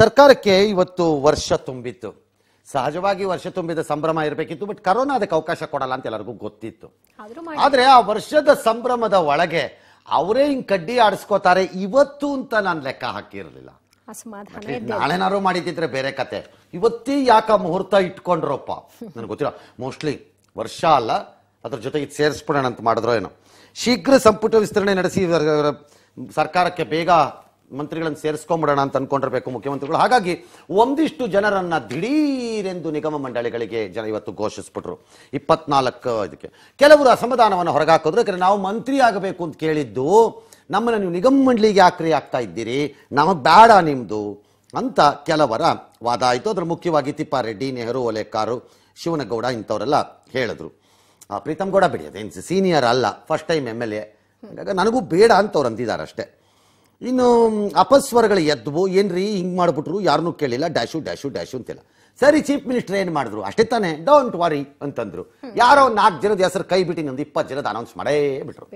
ಸರ್ಕಾರಕ್ಕೆ ಇವತ್ತು ವರ್ಷ ತುಂಬಿತ್ತು ಸಹಜವಾಗಿ ವರ್ಷ ತುಂಬಿದ ಸಂಭ್ರಮ ಇರಬೇಕಿತ್ತು ಬಟ್ ಕರೋನಾ ಅದಕ್ಕೆ ಅವಕಾಶ ಕೊಡಲ್ಲ ಅಂತ ಎಲ್ಲರಿಗೂ ಗೊತ್ತಿತ್ತು ಆದ್ರೆ ಆ ವರ್ಷದ ಸಂಭ್ರಮದ ಒಳಗೆ ಅವರೇ ಹಿಂಗ್ ಕಡ್ಡಿ ಆಡಿಸ್ಕೋತಾರೆ ಇವತ್ತು ಅಂತ ನಾನು ಲೆಕ್ಕ ಹಾಕಿರಲಿಲ್ಲ ನಾಳೆನಾರು ಮಾಡಿದ್ರೆ ಬೇರೆ ಕತೆ ಇವತ್ತೇ ಯಾಕ ಮುಹೂರ್ತ ಇಟ್ಕೊಂಡ್ರಪ್ಪ ನನ್ಗೆ ಗೊತ್ತಿಲ್ಲ ಮೋಸ್ಟ್ಲಿ ವರ್ಷ ಅಲ್ಲ ಅದ್ರ ಜೊತೆಗೆ ಸೇರಿಸ್ಬಿಡೋಣ ಅಂತ ಮಾಡಿದ್ರೋ ಏನೋ ಶೀಘ್ರ ಸಂಪುಟ ವಿಸ್ತರಣೆ ನಡೆಸಿ ಸರ್ಕಾರಕ್ಕೆ ಬೇಗ ಮಂತ್ರಿಗಳನ್ನು ಸೇರಿಸ್ಕೊಂಬಿಡೋಣ ಅಂತ ಅನ್ಕೊಂಡಿರ್ಬೇಕು ಮುಖ್ಯಮಂತ್ರಿಗಳು ಹಾಗಾಗಿ ಒಂದಿಷ್ಟು ಜನರನ್ನು ದಿಢೀರೆಂದು ನಿಗಮ ಮಂಡಳಿಗಳಿಗೆ ಜನ ಇವತ್ತು ಘೋಷಿಸ್ಬಿಟ್ರು ಇಪ್ಪತ್ನಾಲ್ಕು ಇದಕ್ಕೆ ಕೆಲವರು ಅಸಮಾಧಾನವನ್ನು ಹೊರಗಾಕಿದ್ರು ಯಾಕಂದರೆ ನಾವು ಮಂತ್ರಿ ಆಗಬೇಕು ಅಂತ ಕೇಳಿದ್ದು ನಮ್ಮನ್ನು ನೀವು ನಿಗಮ ಮಂಡಳಿಗೆ ಯಾಕ್ರಿ ಆಗ್ತಾ ಇದ್ದೀರಿ ನಾವು ಬೇಡ ನಿಮ್ಮದು ಅಂತ ಕೆಲವರ ವಾದ ಆಯಿತು ಅದರ ಮುಖ್ಯವಾಗಿ ತಿಪ್ಪಾರೆಡ್ಡಿ ನೆಹರು ಒಲೆಕಾರು ಶಿವನಗೌಡ ಇಂಥವರೆಲ್ಲ ಹೇಳಿದ್ರು ಪ್ರೀತಮ್ ಗೌಡ ಬಿಡಿ ಅದೇನು ಸೀನಿಯರ್ ಅಲ್ಲ first time M L A ನನಗೂ ಬೇಡ ಅಂತವ್ರು ಅಂದಿದ್ದಾರೆ ಅಷ್ಟೇ ಇನ್ನು ಅಪಸ್ವರಗಳು ಎದ್ದು ಏನ್ರಿ ಹಿಂಗೆ ಮಾಡ್ಬಿಟ್ರು ಯಾರನ್ನೂ ಕೇಳಿಲ್ಲ ಡ್ಯಾಶು ಡ್ಯಾಶು ಡ್ಯಾಶು ಅಂತಿಲ್ಲ ಸರಿ ಚೀಫ್ ಮಿನಿಸ್ಟರ್ ಏನು ಮಾಡಿದ್ರು ಅಷ್ಟೇ ತಾನೆ ಡೋಂಟ್ ವಾರಿ ಅಂತಂದ್ರು ಯಾರೋ ನಾಲ್ಕು ಜನದ ಹೆಸರು ಕೈ ಬಿಟ್ಟು ಇನ್ನೊಂದು ಇಪ್ಪತ್ತು ಜನದ ಅನೌನ್ಸ್ ಮಾಡೇ ಬಿಟ್ರು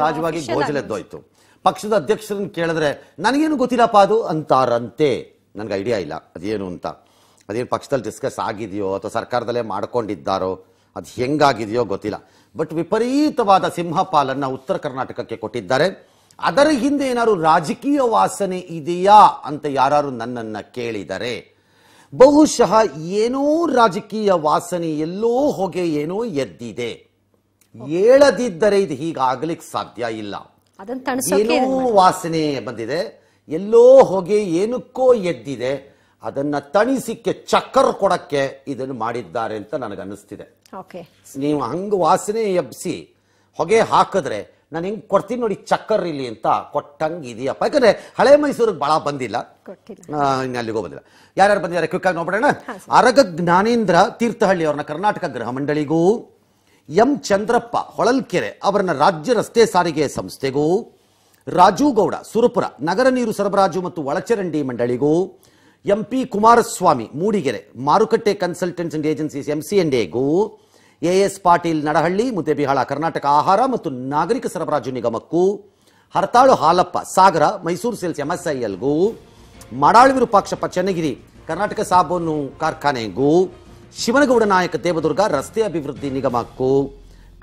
ಸಹಜವಾಗಿ ಗೋಜಲೆದ್ದೋಯ್ತು ಪಕ್ಷದ ಅಧ್ಯಕ್ಷರನ್ನ ಕೇಳಿದ್ರೆ ನನಗೇನು ಗೊತ್ತಿಲ್ಲಪ್ಪ ಅದು ಅಂತಾರಂತೆ ನನಗೆ ಐಡಿಯಾ ಇಲ್ಲ ಅದೇನು ಅಂತ ಅದೇನು ಪಕ್ಷದಲ್ಲಿ ಡಿಸ್ಕಸ್ ಆಗಿದೆಯೋ ಅಥವಾ ಸರ್ಕಾರದಲ್ಲೇ ಮಾಡ್ಕೊಂಡಿದ್ದಾರೋ ಅದು ಹೆಂಗಾಗಿದೆಯೋ ಗೊತ್ತಿಲ್ಲ ಬಟ್ ವಿಪರೀತವಾದ ಸಿಂಹಪಾಲನ್ನು ಉತ್ತರ ಕರ್ನಾಟಕಕ್ಕೆ ಕೊಟ್ಟಿದ್ದಾರೆ ಅದರ ಹಿಂದೆ ಏನಾದ್ರು ರಾಜಕೀಯ ವಾಸನೆ ಇದೆಯಾ ಅಂತ ಯಾರು ನನ್ನನ್ನ ಕೇಳಿದರೆ ಬಹುಶಃ ಏನೋ ರಾಜಕೀಯ ವಾಸನೆ ಎಲ್ಲೋ ಹೊಗೆ ಏನೋ ಎದ್ದಿದೆ ಹೇಳದಿದ್ದರೆ ಇದು ಹೀಗಾಗಲಿಕ್ಕೆ ಸಾಧ್ಯ ಇಲ್ಲ ಏನೋ ವಾಸನೆ ಬಂದಿದೆ ಎಲ್ಲೋ ಹೊಗೆ ಏನಕ್ಕೋ ಎದ್ದಿದೆ ಅದನ್ನ ತಣಿಸಿಕ್ಕೆ ಚಕ್ಕರ್ ಕೊಡಕ್ಕೆ ಇದನ್ನು ಮಾಡಿದ್ದಾರೆ ಅಂತ ನನಗನ್ನಿಸ್ತಿದೆ ನೀವು ಹಂಗ ವಾಸನೆ ಎಬ್ಸಿ ಹೊಗೆ ಹಾಕಿದ್ರೆ ನಾನು ಹೆಂಗೆ ಕೊಡ್ತೀನಿ ನೋಡಿ ಚಕ್ಕರ್ ಇಲ್ಲಿ ಅಂತ ಕೊಟ್ಟಂಗೆ ಇದೆಯಪ್ಪ ಯಾಕಂದರೆ ಹಳೆ ಮೈಸೂರಿಗೆ ಭಾಳ ಬಂದಿಲ್ಲ ಅಲ್ಲಿಗೂ ಬಂದಿಲ್ಲ ಯಾರ್ಯಾರು ಬಂದಿದ್ದಾರೆ ಆಗಿ ನೋಡೋಣ ಅರಗ ಜ್ಞಾನೇಂದ್ರ ತೀರ್ಥಹಳ್ಳಿ ಅವ್ರನ್ನ ಕರ್ನಾಟಕ ಗೃಹ ಮಂಡಳಿಗೂ ಎಂ ಚಂದ್ರಪ್ಪ ಹೊಳಲ್ಕೆರೆ ಅವರನ್ನ ರಾಜ್ಯ ರಸ್ತೆ ಸಾರಿಗೆ ಸಂಸ್ಥೆಗೂ ರಾಜೂಗೌಡ ಸುರಪುರ ನಗರ ನೀರು ಸರಬರಾಜು ಮತ್ತು ಒಳಚರಂಡಿ ಮಂಡಳಿಗೂ ಎಂ ಪಿ ಕುಮಾರಸ್ವಾಮಿ ಮೂಡಿಗೆರೆ ಮಾರುಕಟ್ಟೆ consultants and agencies M C N ಎಗೂ ಎಎಸ್ ಪಾಟೀಲ್ ನಡಹಳ್ಳಿ ಮುದ್ದೇಬಿಹಾಳ ಕರ್ನಾಟಕ ಆಹಾರ ಮತ್ತು ನಾಗರಿಕ ಸರಬರಾಜು ನಿಗಮಕ್ಕೂ ಹರತಾಳು ಹಾಲಪ್ಪ ಸಾಗರ ಮೈಸೂರು ಸೇಲ್ಸ್ ಎಂಎಸ್ಐಎಲ್ಗೂ ಮಾಡಾಳ್ ವಿರೂಪಾಕ್ಷಪ್ಪ ಚನ್ನಗಿರಿ ಕರ್ನಾಟಕ ಸಾಬೂನು ಕಾರ್ಖಾನೆಗೂ ಶಿವನಗೌಡ ನಾಯಕ ದೇವದುರ್ಗ ರಸ್ತೆ ಅಭಿವೃದ್ಧಿ ನಿಗಮಕ್ಕೂ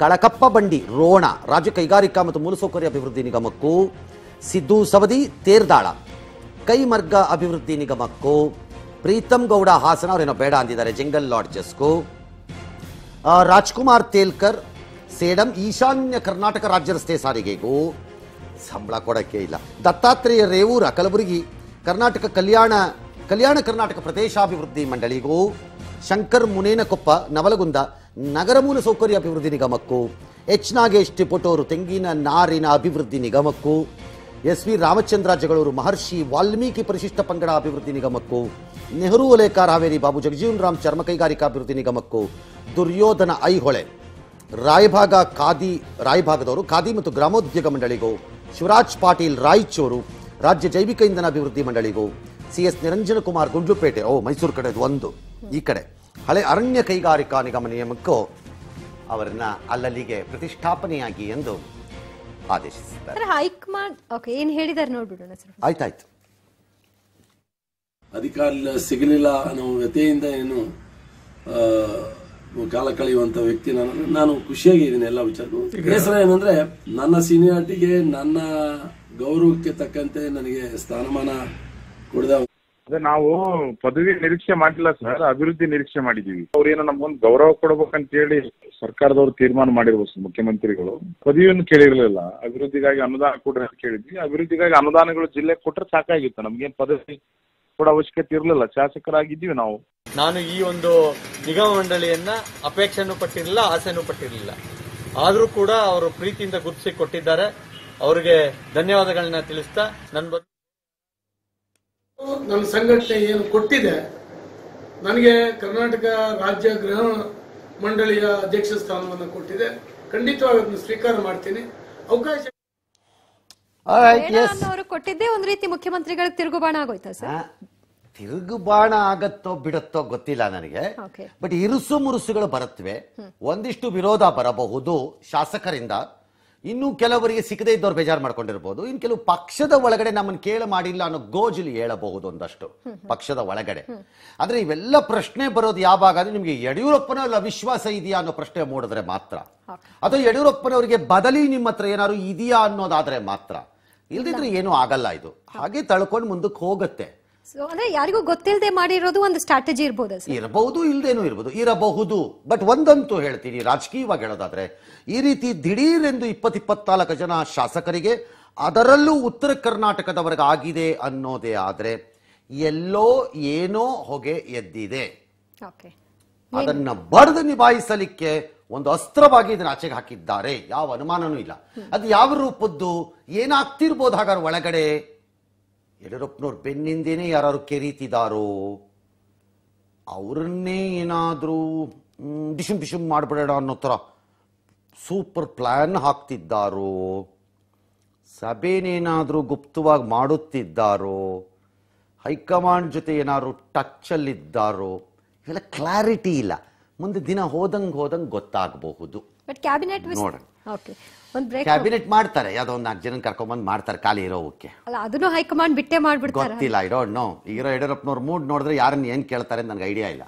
ಕಳಕಪ್ಪ ಬಂಡಿ ರೋಣ ರಾಜ್ಯ ಕೈಗಾರಿಕಾ ಮತ್ತು ಮೂಲಸೌಕರ್ಯ ಅಭಿವೃದ್ಧಿ ನಿಗಮಕ್ಕೂ ಸಿದ್ದು ಸವದಿ ತೇರ್ದಾಳ ಕೈಮರ್ಗ ಅಭಿವೃದ್ಧಿ ನಿಗಮಕ್ಕೂ ಪ್ರೀತಂ ಗೌಡ ಹಾಸನ ಅವರೇನೋ ಬೇಡ ಅಂದಿದ್ದಾರೆ ಜಂಗಲ್ ಲಾಡ್ಜಸ್ಗೂ ರಾಜ್ಕುಮಾರ್ ತೇಲ್ಕರ್ ಸೇಡಂ ಈಶಾನ್ಯ ಕರ್ನಾಟಕ ರಾಜ್ಯ ರಸ್ತೆ ಸಾರಿಗೆಗೂ ಸಂಬಳ ಕೊಡೋಕ್ಕೆ ಇಲ್ಲ ದತ್ತಾತ್ರೇಯ ರೇವೂರ ಕಲಬುರಗಿ ಕರ್ನಾಟಕ ಕಲ್ಯಾಣ ಕಲ್ಯಾಣ ಕರ್ನಾಟಕ ಪ್ರದೇಶಾಭಿವೃದ್ಧಿ ಮಂಡಳಿಗೂ ಶಂಕರ್ ಮುನೇನಕೊಪ್ಪ ನವಲಗುಂದ ನಗರ ಮೂಲ ಸೌಕರ್ಯ ಅಭಿವೃದ್ಧಿ ನಿಗಮಕ್ಕೂ ಎಚ್ ನಾಗೇಶ್ ಟಿಪೊಟೋರು ತೆಂಗಿನ ನಾರಿನ ಅಭಿವೃದ್ಧಿ ನಿಗಮಕ್ಕೂ ಎಸ್ ವಿ ರಾಮಚಂದ್ರ ಜಗಳೂರು ಮಹರ್ಷಿ ವಾಲ್ಮೀಕಿ ಪರಿಶಿಷ್ಟ ಪಂಗಡ ಅಭಿವೃದ್ಧಿ ನಿಗಮಕ್ಕೂ ನೆಹರು ವಲಯಕ ಹಾವೇರಿ ಬಾಬು ಜಗಜೀವನ್ ರಾಮ್ ಚರ್ಮ ಕೈಗಾರಿಕಾ ಅಭಿವೃದ್ಧಿ ನಿಗಮಕ್ಕೂ ದುರ್ಯೋಧನ ಐಹೊಳೆ ರಾಯಭಾಗ ಖಾದಿ ರಾಯಭಾಗದವರು ಖಾದಿ ಮತ್ತು ಗ್ರಾಮೋದ್ಯೋಗ ಮಂಡಳಿಗೂ ಶಿವರಾಜ್ ಪಾಟೀಲ್ ರಾಯಚೂರು ರಾಜ್ಯ ಜೈವಿಕ ಇಂಧನ ಅಭಿವೃದ್ಧಿ ಮಂಡಳಿಗೂ ಸಿ ಎಸ್ ನಿರಂಜನ ಕುಮಾರ್ ಗುಂಡ್ಲುಪೇಟೆ ಓ ಮೈಸೂರು ಕಡೆದು ಒಂದು ಈ ಕಡೆ ಹಳೆ ಅರಣ್ಯ ಕೈಗಾರಿಕಾ ನಿಗಮ ನಿಯಮಕ್ಕೂ ಅವರನ್ನ ಅಲ್ಲಲ್ಲಿಗೆ ಪ್ರತಿಷ್ಠಾಪನೆಯಾಗಿ ಎಂದು ಆದೇಶಿಸಿದ್ದಾರೆ ಹೈಕಮಾಂಡ್ ಓಕೆ ಏನು ಹೇಳಿದ್ದಾರೆ ನೋಡ್ಬಿಡೋಣ ಸರ್ ಆಯ್ತಾಯ್ತು ಅಧಿಕಾರ ಸಿಗಲಿಲ್ಲ ಅನ್ನೋ ವ್ಯತೆಯಿಂದ ಏನು ಕಾಲ ಕಳೆಯುವಂಥ ವ್ಯಕ್ತಿ ನಾನು ನಾನು ಖುಷಿಯಾಗಿದ್ದೀನಿ ಎಲ್ಲ ವಿಚಾರಗಳು ಬೇಸರ ನನ್ನ ಸೀನಿಯಾರಿಟಿಗೆ ನನ್ನ ಗೌರವಕ್ಕೆ ತಕ್ಕಂತೆ ನನಗೆ ಸ್ಥಾನಮಾನ ಕೊಡಿದ ನಾವು ಪದವಿ ನಿರೀಕ್ಷೆ ಮಾಡಿಲ್ಲ ಸರ್ ಅಭಿವೃದ್ಧಿ ನಿರೀಕ್ಷೆ ಮಾಡಿದೀವಿ ಏನೋ ನಮ್ಗೊಂದು ಗೌರವ ಅಂತ ಹೇಳಿ ಸರ್ಕಾರದವ್ರು ತೀರ್ಮಾನ ಮಾಡಿರ್ಬೋದು ಮುಖ್ಯಮಂತ್ರಿಗಳು ಪದವಿಯನ್ನು ಕೇಳಿರ್ಲಿಲ್ಲ ಅಭಿವೃದ್ಧಿಗಾಗಿ ಅನುದಾನ ಕೊಡ್ರಿ ಅಂತ ಕೇಳಿದ್ವಿ ಅಭಿವೃದ್ಧಿಗಾಗಿ ಅನುದಾನಗಳು ಜಿಲ್ಲೆಗೆ ಕೊಟ್ರೆ ಸಾಕಾಗಿತ್ತು ನಮ್ಗೇನ್ ಪದವಿ ಕೂಡ ಅವಶ್ಯಕತೆ ಇರಲಿಲ್ಲ ಶಾಸಕರಾಗಿದ್ದೀವಿ ನಾವು ನಾನು ಈ ಒಂದು ನಿಗಮ ಮಂಡಳಿಯನ್ನ ಅಪೇಕ್ಷೆನೂ ಪಟ್ಟಿರಲಿಲ್ಲ ಆಸೆನೂ ಪಟ್ಟಿರಲಿಲ್ಲ ಆದರೂ ಕೂಡ ಅವರು ಪ್ರೀತಿಯಿಂದ ಗುರುತಿಸಿ ಕೊಟ್ಟಿದ್ದಾರೆ ಅವರಿಗೆ ಧನ್ಯವಾದಗಳನ್ನ ತಿಳಿಸ್ತಾ ನನ್ನ ನನ್ನ ಸಂಘಟನೆ ಏನು ಕೊಟ್ಟಿದೆ ನನಗೆ ಕರ್ನಾಟಕ ರಾಜ್ಯ ಗೃಹ ಮಂಡಳಿಯ ಅಧ್ಯಕ್ಷ ಸ್ಥಾನವನ್ನು ಕೊಟ್ಟಿದೆ ಖಂಡಿತವಾಗಿ ಅದನ್ನು ಸ್ವೀಕಾರ ಮಾಡ್ತೀನಿ ಅವಕಾಶ ಅವರು ಕೊಟ್ಟಿದ್ದೇ ಒಂದ್ ರೀತಿ ಮುಖ್ಯಮಂತ್ರಿಗಳಿಗೆ ತಿರುಗುಬಾಣ ಆಗೋಯ್ತಾ ಸರ್ ತಿರುಗುಬಾಣ ಆಗತ್ತೋ ಬಿಡತ್ತೋ ಗೊತ್ತಿಲ್ಲ ನನಗೆ ಬಟ್ ಇರುಸು ಮುರುಸುಗಳು ಬರುತ್ತವೆ ಒಂದಿಷ್ಟು ವಿರೋಧ ಬರಬಹುದು ಶಾಸಕರಿಂದ ಇನ್ನು ಕೆಲವರಿಗೆ ಸಿಕ್ಕದೇ ಇದ್ದವ್ರು ಬೇಜಾರು ಮಾಡ್ಕೊಂಡಿರ್ಬೋದು ಇನ್ ಕೆಲವು ಪಕ್ಷದ ಒಳಗಡೆ ನಮ್ಮನ್ನು ಕೇಳ ಮಾಡಿಲ್ಲ ಅನ್ನೋ ಗೋಜಲಿ ಹೇಳಬಹುದು ಒಂದಷ್ಟು ಪಕ್ಷದ ಒಳಗಡೆ ಆದ್ರೆ ಇವೆಲ್ಲ ಪ್ರಶ್ನೆ ಬರೋದು ಯಾವಾಗ ನಿಮ್ಗೆ ಯಡಿಯೂರಪ್ಪನ ಅವಿಶ್ವಾಸ ಇದೆಯಾ ಅನ್ನೋ ಪ್ರಶ್ನೆ ಮೂಡಿದ್ರೆ ಮಾತ್ರ ಅಥವಾ ಯಡಿಯೂರಪ್ಪನವರಿಗೆ ಬದಲಿ ನಿಮ್ಮ ಹತ್ರ ಏನಾದ್ರು ಇದೆಯಾ ಅನ್ನೋದಾದ್ರೆ ಮಾತ್ರ ಇಲ್ದಿದ್ರೆ ಏನೂ ಆಗಲ್ಲ ಇದು ಹಾಗೆ ತಳ್ಕೊಂಡು ಮುಂದಕ್ಕೆ ಹೋಗುತ್ತೆ ಸೊ ಯಾರಿಗೂ ಗೊತ್ತಿಲ್ಲದೆ ಮಾಡಿರೋದು ಒಂದು ಸ್ಟ್ರಾಟಜಿ ಇರ್ಬೋದು ಇರಬಹುದು ಇಲ್ದೇನೂ ಇರ್ಬೋದು ಇರಬಹುದು ಬಟ್ ಒಂದಂತೂ ಹೇಳ್ತೀನಿ ರಾಜಕೀಯವಾಗಿ ಹೇಳೋದಾದ್ರೆ ಈ ರೀತಿ ದಿಢೀರೆಂದು ಇಪ್ಪತ್ತಿಪ್ಪತ್ನಾಲ್ಕು ಜನ ಶಾಸಕರಿಗೆ ಅದರಲ್ಲೂ ಉತ್ತರ ಕರ್ನಾಟಕದವರೆಗೆ ಆಗಿದೆ ಅನ್ನೋದೇ ಆದ್ರೆ ಎಲ್ಲೋ ಏನೋ ಹೊಗೆ ಎದ್ದಿದೆ ಅದನ್ನ ಬಡದು ನಿಭಾಯಿಸಲಿಕ್ಕೆ ಒಂದು ಅಸ್ತ್ರವಾಗಿ ಇದನ್ನ ಆಚೆಗೆ ಹಾಕಿದ್ದಾರೆ ಯಾವ ಅನುಮಾನನೂ ಇಲ್ಲ ಅದು ಯಾವ ರೂಪದ್ದು ಏನಾಗ್ತಿರ್ಬೋದು ಹಾಗಾದ್ರೆ ಒಳಗಡೆ ಯಡಿಯೂರಪ್ಪನವ್ರು ಬೆನ್ನಿಂದೇನೆ ಯಾರು ಕೆರೀತಿದಾರೋ ಅವರನ್ನೇ ಏನಾದರೂ ಬಿಷುಂ ಬಿಷುಮ್ ಮಾಡಬೇಡ ಅನ್ನೋ ಥರ ಸೂಪರ್ ಪ್ಲ್ಯಾನ್ ಹಾಕ್ತಿದ್ದಾರೋ ಸಭೆನೇನಾದರೂ ಗುಪ್ತವಾಗಿ ಮಾಡುತ್ತಿದ್ದಾರೋ ಹೈಕಮಾಂಡ್ ಜೊತೆ ಏನಾದರೂ ಟಚ್ ಅಲ್ಲಿದ್ದಾರೋ ಇವೆಲ್ಲ ಕ್ಲಾರಿಟಿ ಇಲ್ಲ ಮುಂದೆ ದಿನ ಹೋದಂಗ್ ಹೋದಂಗ್ ಗೊತ್ತಾಗಬಹುದು ಕ್ಯಾಬಿನೆಟ್ ಕ್ಯಾಬಿನೆಟ್ ಮಾಡ್ತಾರೆ ಯಾವ್ದೋ ಒಂದ್ ನಾಲ್ಕು ಜನ ಬಂದ್ ಮಾಡ್ತಾರೆ ಖಾಲಿ ಇರೋಕ್ಕೆ ಅಲ್ಲ ಅದನ್ನು ಹೈಕಮಾಂಡ್ ಬಿಟ್ಟೆ ಮಾಡ್ಬಿಟ್ಟು ಗೊತ್ತಿಲ್ಲ ಐ ಡೋಂಟ್ ನೋ ಇರೋ ಯಡಿಯೂರಪ್ಪನವ್ರ ಮೂಡ್ ನೋಡಿದ್ರೆ ಯಾರನ್ನ ಏನ್ ಕೇಳ್ತಾರೆ ನನಗೆ ಐಡಿಯಾ ಇಲ್ಲ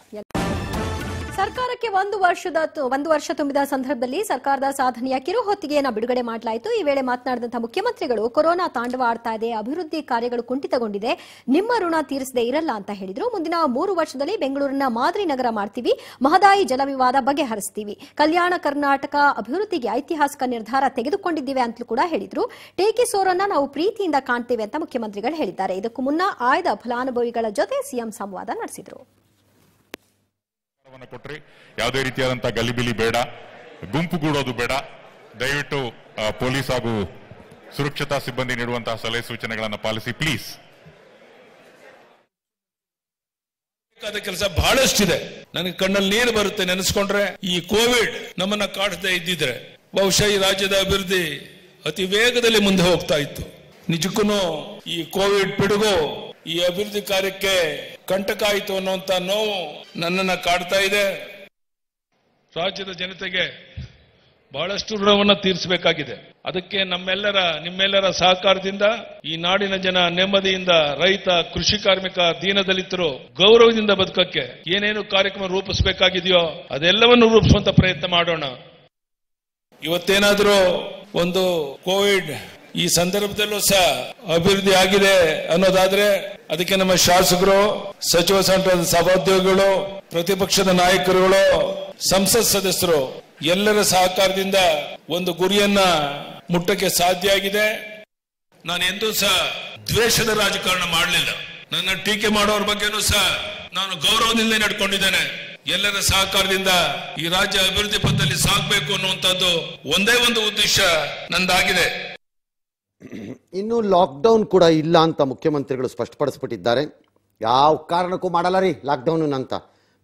ಸರ್ಕಾರಕ್ಕೆ ಒಂದು ವರ್ಷದ ಒಂದು ವರ್ಷ ತುಂಬಿದ ಸಂದರ್ಭದಲ್ಲಿ ಸರ್ಕಾರದ ಸಾಧನೆಯ ಕಿರುಹೊತ್ತಿಗೆಯನ್ನು ಬಿಡುಗಡೆ ಮಾಡಲಾಯಿತು ಈ ವೇಳೆ ಮಾತನಾಡಿದಂತಹ ಮುಖ್ಯಮಂತ್ರಿಗಳು ಕೊರೋನಾ ತಾಂಡವ ಆಡ್ತಾ ಇದೆ ಅಭಿವೃದ್ಧಿ ಕಾರ್ಯಗಳು ಕುಂಠಿತಗೊಂಡಿದೆ ನಿಮ್ಮ ಋಣ ತೀರಿಸದೇ ಇರಲ್ಲ ಅಂತ ಹೇಳಿದ್ರು ಮುಂದಿನ ಮೂರು ವರ್ಷದಲ್ಲಿ ಬೆಂಗಳೂರಿನ ಮಾದರಿ ನಗರ ಮಾಡ್ತೀವಿ ಮಹದಾಯಿ ಜಲವಿವಾದ ಬಗೆಹರಿಸ್ತೀವಿ ಕಲ್ಯಾಣ ಕರ್ನಾಟಕ ಅಭಿವೃದ್ಧಿಗೆ ಐತಿಹಾಸಿಕ ನಿರ್ಧಾರ ತೆಗೆದುಕೊಂಡಿದ್ದೇವೆ ಅಂತಲೂ ಕೂಡ ಹೇಳಿದ್ರು ಟೇಕೆ ಸೋರನ್ನ ನಾವು ಪ್ರೀತಿಯಿಂದ ಕಾಣ್ತೇವೆ ಅಂತ ಮುಖ್ಯಮಂತ್ರಿಗಳು ಹೇಳಿದ್ದಾರೆ ಇದಕ್ಕೂ ಮುನ್ನ ಆಯ್ದ ಫಲಾನುಭವಿಗಳ ಜೊತೆ ಸಿಎಂ ಸಂವಾದ ನಡೆಸಿದರು ಕೊಟ್ರಿ ಯಾವುದೇ ರೀತಿಯಾದಂತ ಗಲಿಬಿಲಿ ಬೇಡ ಗುಂಪುಗೂಡೋದು ಬೇಡ ದಯವಿಟ್ಟು ಪೊಲೀಸ್ ಹಾಗೂ ಸುರಕ್ಷತಾ ಸಿಬ್ಬಂದಿ ನೀಡುವಂತಹ ಸಲಹೆ ಸೂಚನೆಗಳನ್ನು ಪಾಲಿಸಿ ಪ್ಲೀಸ್ ಕೆಲಸ ಬಹಳಷ್ಟಿದೆ ನನಗೆ ಕಣ್ಣಲ್ಲಿ ನೀರು ಬರುತ್ತೆ ನೆನೆಸ್ಕೊಂಡ್ರೆ ಈ ಕೋವಿಡ್ ನಮ್ಮನ್ನ ಕಾಡ್ತಾ ಇದ್ದಿದ್ರೆ ಬಹುಶಃ ಈ ರಾಜ್ಯದ ಅಭಿವೃದ್ಧಿ ಅತಿ ವೇಗದಲ್ಲಿ ಮುಂದೆ ಹೋಗ್ತಾ ಇತ್ತು ನಿಜಕ್ಕೂ ಈ ಕೋವಿಡ್ ಪಿಡುಗು ಈ ಅಭಿವೃದ್ಧಿ ಕಾರ್ಯಕ್ಕೆ ಕಂಟಕಾಯಿತು ಅನ್ನುವಂತ ಅನ್ನುವಂಥ ನೋವು ನನ್ನನ್ನು ಕಾಡ್ತಾ ಇದೆ ರಾಜ್ಯದ ಜನತೆಗೆ ಬಹಳಷ್ಟು ಋಣವನ್ನು ತೀರಿಸಬೇಕಾಗಿದೆ ಅದಕ್ಕೆ ನಮ್ಮೆಲ್ಲರ ನಿಮ್ಮೆಲ್ಲರ ಸಹಕಾರದಿಂದ ಈ ನಾಡಿನ ಜನ ನೆಮ್ಮದಿಯಿಂದ ರೈತ ಕೃಷಿ ಕಾರ್ಮಿಕ ದೀನದಲಿತರು ಗೌರವದಿಂದ ಬದುಕಕ್ಕೆ ಏನೇನು ಕಾರ್ಯಕ್ರಮ ರೂಪಿಸಬೇಕಾಗಿದೆಯೋ ಅದೆಲ್ಲವನ್ನು ರೂಪಿಸುವಂತ ಪ್ರಯತ್ನ ಮಾಡೋಣ ಇವತ್ತೇನಾದರೂ ಒಂದು ಕೋವಿಡ್ ಈ ಸಂದರ್ಭದಲ್ಲೂ ಸಹ ಅಭಿವೃದ್ಧಿ ಆಗಿದೆ ಅನ್ನೋದಾದ್ರೆ ಅದಕ್ಕೆ ನಮ್ಮ ಶಾಸಕರು ಸಚಿವ ಸಂಪುಟದ ಸಭೋದ್ಯೋಗಿಗಳು ಪ್ರತಿಪಕ್ಷದ ನಾಯಕರುಗಳು ಸಂಸತ್ ಸದಸ್ಯರು ಎಲ್ಲರ ಸಹಕಾರದಿಂದ ಒಂದು ಗುರಿಯನ್ನ ಮುಟ್ಟಕ್ಕೆ ಸಾಧ್ಯ ಆಗಿದೆ ನಾನು ಎಂದೂ ಸಹ ದ್ವೇಷದ ರಾಜಕಾರಣ ಮಾಡಲಿಲ್ಲ ನನ್ನ ಟೀಕೆ ಮಾಡೋರ ಬಗ್ಗೆನೂ ಸಹ ನಾನು ಗೌರವದಿಂದ ನಡ್ಕೊಂಡಿದ್ದೇನೆ ಎಲ್ಲರ ಸಹಕಾರದಿಂದ ಈ ರಾಜ್ಯ ಅಭಿವೃದ್ಧಿ ಪಥದಲ್ಲಿ ಸಾಗಬೇಕು ಅನ್ನುವಂಥದ್ದು ಒಂದೇ ಒಂದು ಉದ್ದೇಶ ನಂದಾಗಿದೆ ಇನ್ನೂ ಲಾಕ್ಡೌನ್ ಕೂಡ ಇಲ್ಲ ಅಂತ ಮುಖ್ಯಮಂತ್ರಿಗಳು ಸ್ಪಷ್ಟಪಡಿಸ್ಬಿಟ್ಟಿದ್ದಾರೆ ಯಾವ ಕಾರಣಕ್ಕೂ ಮಾಡಲ್ಲ ರೀ ಲಾಕ್ಡೌನ್ ಅಂತ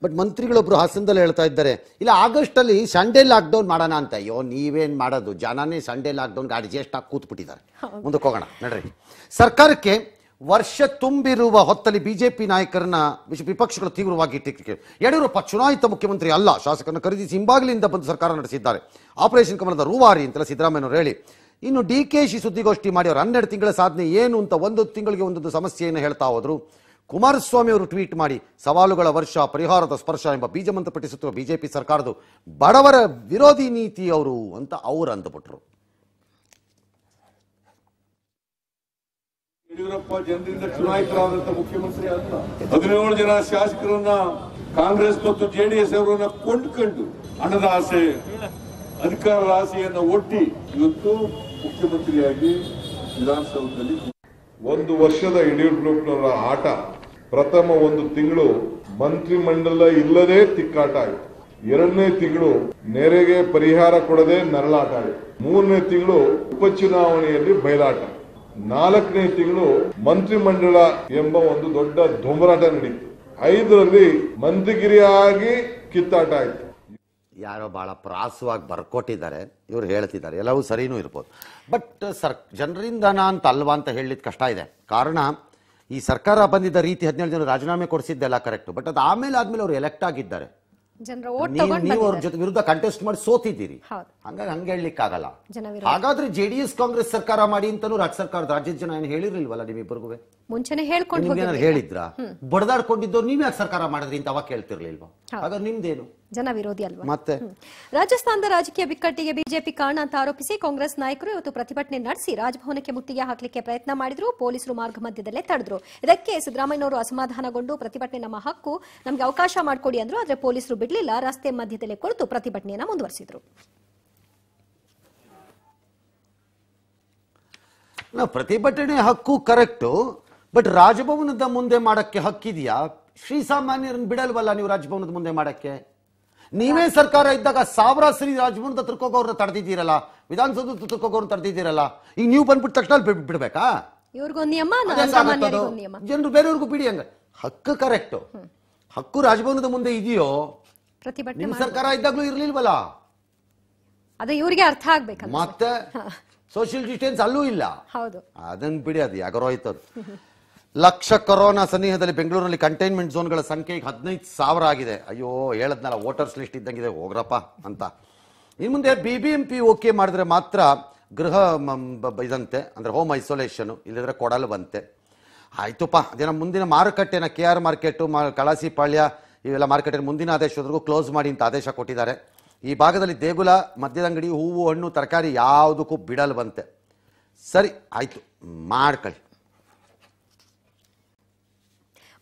ಬಟ್ ಮಂತ್ರಿಗಳೊಬ್ಬರು ಹಾಸನದಲ್ಲಿ ಹೇಳ್ತಾ ಇದ್ದಾರೆ ಇಲ್ಲ ಆಗಸ್ಟಲ್ಲಿ ಸಂಡೇ ಲಾಕ್ಡೌನ್ ಮಾಡೋಣ ಅಂತ ಅಯ್ಯೋ ನೀವೇನು ಮಾಡೋದು ಜನನೇ ಸಂಡೇ ಲಾಕ್ಡೌನ್ಗೆ ಅಡ್ಜಸ್ಟ್ ಆಗಿ ಕೂತ್ಬಿಟ್ಟಿದ್ದಾರೆ ಮುಂದಕ್ಕೆ ಹೋಗೋಣ ನಡ್ರಿ ಸರ್ಕಾರಕ್ಕೆ ವರ್ಷ ತುಂಬಿರುವ ಹೊತ್ತಲ್ಲಿ ಬಿಜೆಪಿ ನಾಯಕರನ್ನ ವಿಪಕ್ಷಗಳು ತೀವ್ರವಾಗಿ ಟೀಕೆ ಯಡಿಯೂರಪ್ಪ ಚುನಾಯಿತ ಮುಖ್ಯಮಂತ್ರಿ ಅಲ್ಲ ಶಾಸಕರನ್ನು ಖರೀದಿಸಿ ಹಿಂಬಾಗಿಲಿಂದ ಬಂದು ಸರ್ಕಾರ ನಡೆಸಿದ್ದಾರೆ ಆಪರೇಷನ್ ಕಮಲದ ರೂವಾರಿ ಅಂತೆಲ್ಲ ಸಿದ್ದರಾಮಯ್ಯವರು ಹೇಳಿ ಇನ್ನು ಡಿ ಕೆ ಶಿ ಸುದ್ದಿಗೋಷ್ಠಿ ಮಾಡಿ ಅವರು ಹನ್ನೆರಡು ತಿಂಗಳ ಸಾಧನೆ ಏನು ಅಂತ ಒಂದು ತಿಂಗಳಿಗೆ ಒಂದೊಂದು ಸಮಸ್ಯೆಯನ್ನು ಹೇಳ್ತಾ ಹೋದರು ಕುಮಾರಸ್ವಾಮಿ ಅವರು ಟ್ವೀಟ್ ಮಾಡಿ ಸವಾಲುಗಳ ವರ್ಷ ಪರಿಹಾರದ ಸ್ಪರ್ಶ ಎಂಬ ಬೀಜ ಮಂತ್ರಪಟ್ಟಿಸುತ್ತಿರುವ ಬಿಜೆಪಿ ಸರ್ಕಾರದ್ದು ಬಡವರ ವಿರೋಧಿ ನೀತಿ ಅವರು ಅಂತ ಅವರು ಅಂದುಬಿಟ್ರು ಯಡಿಯೂರಪ್ಪ ಜನರಿಂದ ಚುನಾಯಿತರಾದಂತ ಮುಖ್ಯಮಂತ್ರಿ ಅಲ್ಲ ಹದಿನೇಳು ಜನ ಶಾಸಕರನ್ನ ಕಾಂಗ್ರೆಸ್ ಮತ್ತು ಜೆಡಿಎಸ್ ಅವರನ್ನ ಕೊಂಡ್ಕೊಂಡು ಹಣದ ಆಸೆ ಅಧಿಕಾರ ರಾಶಿಯನ್ನು ಒಟ್ಟಿ ಇವತ್ತು ಮುಖ್ಯಮಂತ್ರಿಯಾಗಿ ವಿಧಾನಸೌಧದಲ್ಲಿ ಒಂದು ವರ್ಷದ ಯಡಿಯೂರಪ್ಪನವರ ಆಟ ಪ್ರಥಮ ಒಂದು ತಿಂಗಳು ಮಂತ್ರಿ ಮಂಡಲ ಇಲ್ಲದೆ ತಿಕ್ಕಾಟ ಆಯಿತು ಎರಡನೇ ತಿಂಗಳು ನೆರೆಗೆ ಪರಿಹಾರ ಕೊಡದೆ ನರಳಾಟ ಆಯಿತು ಮೂರನೇ ತಿಂಗಳು ಉಪಚುನಾವಣೆಯಲ್ಲಿ ಬಯಲಾಟ ನಾಲ್ಕನೇ ತಿಂಗಳು ಮಂತ್ರಿಮಂಡಲ ಎಂಬ ಒಂದು ದೊಡ್ಡ ಧೊಂಬರಾಟ ನಡೀತು ಐದರಲ್ಲಿ ಮಂತ್ರಿಗಿರಿಯಾಗಿ ಕಿತ್ತಾಟ ಆಯಿತು ಯಾರೋ ಭಾಳ ಪ್ರಾಸವಾಗಿ ಬರ್ಕೊಟ್ಟಿದ್ದಾರೆ ಇವ್ರು ಹೇಳ್ತಿದ್ದಾರೆ ಎಲ್ಲವೂ ಸರಿನೂ ಇರ್ಬೋದು ಬಟ್ uh, ಸರ್ ಜನರಿಂದನ ಅಂತ ಅಲ್ವಾ ಅಂತ ಹೇಳಿದ್ ಕಷ್ಟ ಇದೆ ಕಾರಣ ಈ ಸರ್ಕಾರ ಬಂದಿದ್ದ ರೀತಿ ಹದಿನೇಳು ಜನ ರಾಜೀನಾಮೆ ಕೊಡಿಸಿದ್ದೆಲ್ಲ ಕರೆಕ್ಟ್ ಬಟ್ ಅದು ಆಮೇಲೆ ಆದ್ಮೇಲೆ ಅವ್ರು ಎಲೆಕ್ಟ್ ಆಗಿದ್ದಾರೆ ನೀವು ಅವ್ರ ಜೊತೆ ವಿರುದ್ಧ ಕಂಟೆಸ್ಟ್ ಮಾಡಿ ಸೋತಿದ್ದೀರಿ ಹಂಗಾಗಿ ಹಂಗೆ ಹೇಳಲಿಕ್ಕಾಗಲ್ಲ ಹಾಗಾದ್ರೆ ಜೆ ಡಿ ಎಸ್ ಕಾಂಗ್ರೆಸ್ ಸರ್ಕಾರ ಮಾಡಿ ಅಂತಲೂ ರಾಜ್ಯ ಸರ್ಕಾರದ ರಾಜ್ಯದ ಜನ ಏನು ಹೇಳಿರ್ಲಿಲ್ವಲ್ಲ ನಿಮ್ಮಿಬ್ಬರಿಗೂ ಮುಂಚೆನೆ ಹೇಳ್ಕೊಂಡು ಹೇಳಿದ್ರ ಬಡದಾಡ್ಕೊಂಡಿದ್ದವ್ರು ನೀವ್ ಯಾಕೆ ಸರ್ಕಾರ ಮಾಡಿದ್ರಿ ಅಂತ ಅವಾಗ ಕೇಳ್ತಿರ್ಲಿಲ್ವಾ ಹಾಗಾದ್ರೆ ನಿಮ್ದೇನು ಜನ ವಿರೋಧಿ ಅಲ್ವಾ ಮತ್ತೆ ರಾಜಸ್ಥಾನದ ರಾಜಕೀಯ ಬಿಕ್ಕಟ್ಟಿಗೆ ಬಿಜೆಪಿ ಕಾರಣ ಅಂತ ಆರೋಪಿಸಿ ಕಾಂಗ್ರೆಸ್ ನಾಯಕರು ಇವತ್ತು ಪ್ರತಿಭಟನೆ ನಡೆಸಿ ರಾಜಭವನಕ್ಕೆ ಮುತ್ತಿಗೆ ಹಾಕಲಿಕ್ಕೆ ಪ್ರಯತ್ನ ಮಾಡಿದ್ರು ಪೊಲೀಸರು ಮಾರ್ಗ ಮಧ್ಯದಲ್ಲೇ ತಡೆದ್ರು ಇದಕ್ಕೆ ಸಿದ್ದರಾಮಯ್ಯನವರು ಅಸಮಾಧಾನಗೊಂಡು ಪ್ರತಿಭಟನೆ ನಮ್ಮ ಹಕ್ಕು ನಮಗೆ ಅವಕಾಶ ಮಾಡಿಕೊಡಿ ಅಂದ್ರು ಆದರೆ ಪೊಲೀಸರು ಬಿಡಲಿಲ್ಲ ರಸ್ತೆ ಮಧ್ಯದಲ್ಲೇ ಕುಳಿತು ಪ್ರತಿಭಟನೆಯನ್ನು ಮುಂದುವರಿಸಿದ್ರು ಪ್ರತಿಭಟನೆ ಹಕ್ಕು ಕರೆಕ್ಟು ಬಟ್ ರಾಜಭವನದ ಮುಂದೆ ಮಾಡಕ್ಕೆ ಹಕ್ಕಿದೆಯಾ ಶ್ರೀಸಾಮಾನ್ಯರನ್ನು ಬಿಡಲ್ವಲ್ಲ ನೀವು ರಾಜಭವನದ ಮುಂದೆ ಮಾಡಕ್ಕೆ ನೀವೇ ಸರ್ಕಾರ ಇದ್ದಾಗ ಸಾವಿರ ಶ್ರೀ ರಾಜಭವನದ ತರ್ಕೋಗೋರ್ನ ತಡೆದಿದ್ದೀರಲ್ಲ ವಿಧಾನಸೌಧ ತರ್ಕೋಗೋರ್ನ ತಡೆದಿದ್ದೀರಲ್ಲ ಈಗ ನೀವು ಬಂದ್ಬಿಟ್ಟು ತಕ್ಷಣ ಬಿಡ್ಬೇಕಾ ಇವ್ರಿಗೊಂದು ಜನರು ಬೇರೆಯವ್ರಿಗೂ ಬಿಡಿ ಹಂಗ ಹಕ್ಕು ಕರೆಕ್ಟ್ ಹಕ್ಕು ರಾಜಭವನದ ಮುಂದೆ ಇದೆಯೋ ನಿಮ್ಮ ಸರ್ಕಾರ ಇದ್ದಾಗ್ಲೂ ಇರ್ಲಿಲ್ವಲ್ಲ ಅದು ಇವರಿಗೆ ಅರ್ಥ ಆಗ್ಬೇಕು ಮತ್ತೆ ಸೋಷಿಯಲ್ ಡಿಸ್ಟೆನ್ಸ್ ಅಲ್ಲೂ ಇಲ್ಲ ಹೌದು ಅದನ್ನ ಬಿಡಿ ಅದು ಯಾಕರೋ ಆಯ್ತದ ಲಕ್ಷ ಕೊರೋನಾ ಸನ್ನಿಹದಲ್ಲಿ ಬೆಂಗಳೂರಿನಲ್ಲಿ ಕಂಟೈನ್ಮೆಂಟ್ ಝೋನ್ಗಳ ಸಂಖ್ಯೆ ಹದಿನೈದು ಸಾವಿರ ಆಗಿದೆ ಅಯ್ಯೋ ಹೇಳದ್ನಲ್ಲ ವೋಟರ್ಸ್ ಲಿಸ್ಟ್ ಇದ್ದಂಗಿದೆ ಹೋಗ್ರಪ್ಪ ಅಂತ ಇನ್ನು ಮುಂದೆ B B M P okay ಮಾಡಿದ್ರೆ ಮಾತ್ರ ಗೃಹ ಇದಂತೆ ಅಂದರೆ ಹೋಮ್ ಐಸೋಲೇಷನು ಇಲ್ಲದ್ರೆ ಕೊಡಲು ಬಂತೆ ಆಯ್ತುಪ್ಪ ಅದೇನ ಮುಂದಿನ ಮಾರುಕಟ್ಟೆನ ಕೆ ಆರ್ ಮಾರ್ಕೆಟು ಮಾ ಕಳಸಿಪಾಳ್ಯ ಇವೆಲ್ಲ ಮಾರ್ಕೆಟನ್ನು ಮುಂದಿನ ಆದೇಶದವರೆಗೂ ಕ್ಲೋಸ್ ಮಾಡಿ ಅಂತ ಆದೇಶ ಕೊಟ್ಟಿದ್ದಾರೆ ಈ ಭಾಗದಲ್ಲಿ ದೇಗುಲ ಮದ್ಯದಂಗಡಿ ಹೂವು ಹಣ್ಣು ತರಕಾರಿ ಯಾವುದಕ್ಕೂ ಬಂತೆ ಸರಿ ಆಯಿತು ಮಾಡ್ಕೊಳ್ಳಿ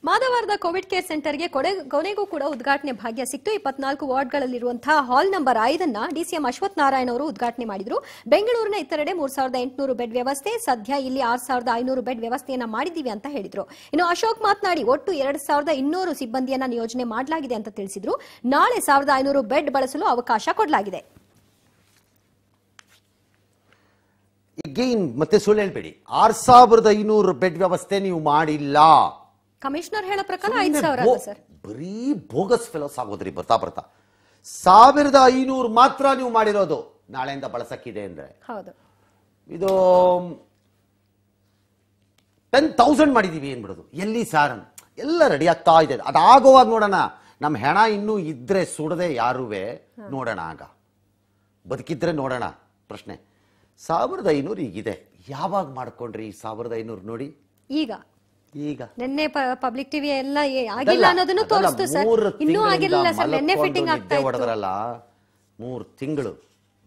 ಮಾಧವಾರದ ಕೋವಿಡ್ ಕೇರ್ ಸೆಂಟರ್ಗೆ ಕೊನೆಗೂ ಕೂಡ ಉದ್ಘಾಟನೆ ಭಾಗ್ಯ ಸಿಕ್ತು ಇಪ್ಪತ್ನಾಲ್ಕು ವಾರ್ಡ್ಗಳಲ್ಲಿರುವಂತಹ ಹಾಲ್ ನಂಬರ್ ಐದನ್ನ ಡಿಸಿಎಂ ಅಶ್ವಥ್ ನಾರಾಯಣ ಅವರು ಉದ್ಘಾಟನೆ ಮಾಡಿದರು ಬೆಂಗಳೂರಿನ ಇತರೆಡೆ ಮೂರ್ ಸಾವಿರದ ಎಂಟುನೂರು ಬೆಡ್ ವ್ಯವಸ್ಥೆ ಸದ್ಯ ಇಲ್ಲಿ ಆರು ಸಾವಿರದ ಐನೂರು ಬೆಡ್ ವ್ಯವಸ್ಥೆಯನ್ನ ಮಾಡಿದ್ದೀವಿ ಅಂತ ಹೇಳಿದರು ಇನ್ನು ಅಶೋಕ್ ಮಾತನಾಡಿ ಒಟ್ಟು ಎರಡು ಸಾವಿರದ ಇನ್ನೂರು ಸಿಬ್ಬಂದಿಯನ್ನ ನಿಯೋಜನೆ ಮಾಡಲಾಗಿದೆ ಅಂತ ತಿಳಿಸಿದರು ನಾಳೆ ಸಾವಿರದ ಐನೂರು ಬೆಡ್ ಬಳಸಲು ಅವಕಾಶ ಕೊಡಲಾಗಿದೆ ಮತ್ತೆ ಸುಳ್ಳು ಹೇಳ್ಬೇಡಿ ಆರ್ ಸಾವಿರದ ಐನೂರು ಬೆಡ್ ವ್ಯವಸ್ಥೆ ನೀವು ಮಾಡಿಲ್ಲ ಕಮಿಷನರ್ ಹೇಳೋ ಪ್ರಕಾರ ಐದು ಸಾವಿರ ಬರೀ ಬೋಗಸ್ ಫೆಲೋಸ್ ಆಗೋದ್ರಿ ಬರ್ತಾ ಬರ್ತಾ ಸಾವಿರದ ಐನೂರು ಮಾತ್ರ ನೀವು ಮಾಡಿರೋದು ನಾಳೆಯಿಂದ ಬಳಸಕ್ಕಿದೆ ಅಂದ್ರೆ ಇದು ಟೆನ್ ತೌಸಂಡ್ ಮಾಡಿದೀವಿ ಏನ್ಬಿಡೋದು ಎಲ್ಲಿ ಸಾರ್ ಎಲ್ಲ ರೆಡಿ ಆಗ್ತಾ ಇದೆ ಅದಾಗೋವಾಗ ನೋಡೋಣ ನಮ್ಮ ಹೆಣ ಇನ್ನೂ ಇದ್ರೆ ಸುಡದೆ ಯಾರುವೆ ನೋಡೋಣ ಆಗ ಬದುಕಿದ್ರೆ ನೋಡೋಣ ಪ್ರಶ್ನೆ ಸಾವಿರದ ಐನೂರು ಈಗಿದೆ ಯಾವಾಗ ಮಾಡ್ಕೊಂಡ್ರಿ ಸಾವಿರದ ಐನೂರು ನೋಡಿ ಈಗ ಈಗ ನಿನ್ನೆ ಪಬ್ಲಿಕ್ ಟಿವಿ ಎಲ್ಲ ಆಗಿಲ್ಲ ಅನ್ನೋದನ್ನು ತೋರಿಸ್ತು ಸರ್ ಇನ್ನೂ ಆಗಿಲ್ಲ ಸರ್ ನಿನ್ನೆ ಫಿಟ್ಟಿಂಗ್ ಆಗ್ತಾ ಮೂರು ತಿಂಗಳು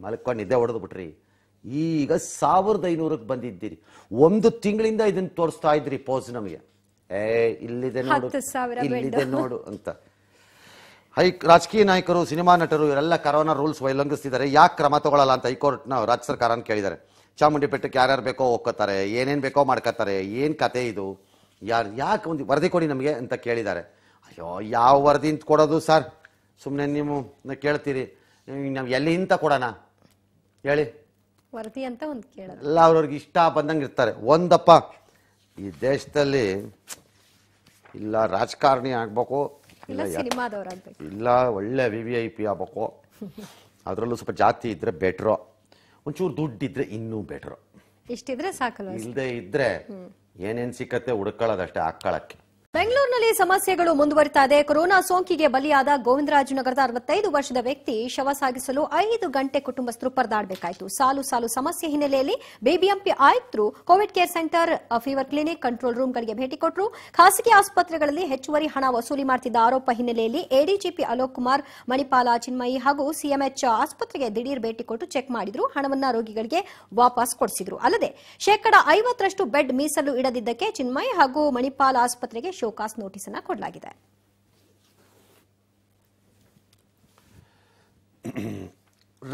ಮಲ್ಕೊಂಡು ನಿದ್ದೆ ಹೊಡೆದು ಬಿಟ್ರಿ ಈಗ ಸಾವಿರದ ಐನೂರಕ್ಕೆ ಬಂದಿದ್ದೀರಿ ಒಂದು ತಿಂಗಳಿಂದ ಇದನ್ನ ತೋರಿಸ್ತಾ ಇದ್ರಿ ಪೋಸ್ ನಮಗೆ ಏ ಇಲ್ಲಿದೆ ನೋಡು ಇಲ್ಲಿದೆ ನೋಡು ಅಂತ ಹೈ ರಾಜಕೀಯ ನಾಯಕರು ಸಿನಿಮಾ ನಟರು ಇವರೆಲ್ಲ ಕರೋನಾ ರೂಲ್ಸ್ ಉಲ್ಲಂಘಿಸ್ತಿದ್ದಾರೆ ಯಾಕೆ ಕ್ರಮ ತಗೊಳ್ಳಲ್ಲ ಅಂತ ಹೈಕೋರ್ಟ್ನ ರಾಜ್ಯ ಸರ್ಕಾರ ಕೇಳಿದ್ದಾರೆ ಚಾಮುಂಡಿ ಬೆಟ್ಟಕ್ಕೆ ಯಾರ್ಯಾರು ಬೇಕೋ ಹೋಗ್ಕೋತಾರೆ ಏನೇನು ಬೇಕೋ ಮಾಡ್ಕೋತಾರೆ ಏನು ಕತೆ ಇದು ಯಾರು ಯಾಕೆ ಒಂದು ವರದಿ ಕೊಡಿ ನಮಗೆ ಅಂತ ಕೇಳಿದ್ದಾರೆ ಅಯ್ಯೋ ಯಾವ ವರದಿ ಅಂತ ಕೊಡೋದು ಸರ್ ಸುಮ್ಮನೆ ನೀವು ಕೇಳ್ತೀರಿ ನಾವು ಇಂತ ಕೊಡೋಣ ಹೇಳಿ ವರದಿ ಅಂತ ಒಂದು ಕೇಳೋದು ಎಲ್ಲ ಅವ್ರವ್ರಿಗೆ ಇಷ್ಟ ಬಂದಂಗೆ ಇರ್ತಾರೆ ಒಂದಪ್ಪ ಈ ದೇಶದಲ್ಲಿ ಇಲ್ಲ ರಾಜಕಾರಣಿ ಆಗ್ಬೇಕು ಇಲ್ಲ ಇಲ್ಲ ಒಳ್ಳೆ ವಿ ವಿ ಐ ಪಿ ಆಗ್ಬೇಕು ಅದರಲ್ಲೂ ಸ್ವಲ್ಪ ಜಾತಿ ಇದ್ರೆ ಬೆಟ್ರು ಒಂಚೂರು ದುಡ್ಡಿದ್ರೆ ಇನ್ನೂ ಬೆಟ್ರು ಇಷ್ಟಿದ್ರೆ ಸಾಕಲ್ಲ ಇಲ್ಲದೆ ಇದ್ರೆ ಏನೇನು ಸಿಕ್ಕತ್ತೆ ಹುಡ್ಕೊಳ್ಳೋದಷ್ಟೇ ಹಾಕ್ಕೊಳ್ಳೋಕ್ಕೆ ಬೆಂಗಳೂರಿನಲ್ಲಿ ಸಮಸ್ಯೆಗಳು ಮುಂದುವರಿತಾ ಇದೆ ಕೊರೋನಾ ಸೋಂಕಿಗೆ ಬಲಿಯಾದ ಗೋವಿಂದರಾಜನಗರದ ಅರವತ್ತೈದು ವರ್ಷದ ವ್ಯಕ್ತಿ ಶವ ಸಾಗಿಸಲು ಐದು ಗಂಟೆ ಕುಟುಂಬಸ್ಥರು ಪರದಾಡಬೇಕಾಯಿತು ಸಾಲು ಸಾಲು ಸಮಸ್ಯೆ ಹಿನ್ನೆಲೆಯಲ್ಲಿ ಬಿಬಿಎಂಪಿ ಆಯುಕ್ತರು COVID care centre fever clinic control ರೂಂಗಳಿಗೆ ಭೇಟಿ ಕೊಟ್ಟರು ಖಾಸಗಿ ಆಸ್ಪತ್ರೆಗಳಲ್ಲಿ ಹೆಚ್ಚುವರಿ ಹಣ ವಸೂಲಿ ಮಾಡುತ್ತಿದ್ದ ಆರೋಪ ಹಿನ್ನೆಲೆಯಲ್ಲಿ ಎಡಿಜಿಪಿ ಅಲೋಕ್ ಕುಮಾರ್ ಮಣಿಪಾಲ ಚಿನ್ಮಯಿ ಹಾಗೂ ಸಿಎಂಎಚ್ ಆಸ್ಪತ್ರೆಗೆ ದಿಢೀರ್ ಭೇಟಿ ಕೊಟ್ಟು ಚೆಕ್ ಮಾಡಿದ್ರು ಹಣವನ್ನು ರೋಗಿಗಳಿಗೆ ವಾಪಸ್ ಕೊಡಿಸಿದ್ರು ಅಲ್ಲದೆ ಶೇಕಡಾ ಐವತ್ತರಷ್ಟು ಬೆಡ್ ಮೀಸಲು ಇಡದಿದ್ದಕ್ಕೆ ಚಿನ್ಮಯಿ ಹಾಗೂ ಮಣಿಪಾಲ ಆಸ್ಪತ್ರೆಗೆ ಶೋಕಾಸ್ ನೋಟಿಸ್ ಅನ್ನು ಕೊಡಲಾಗಿದೆ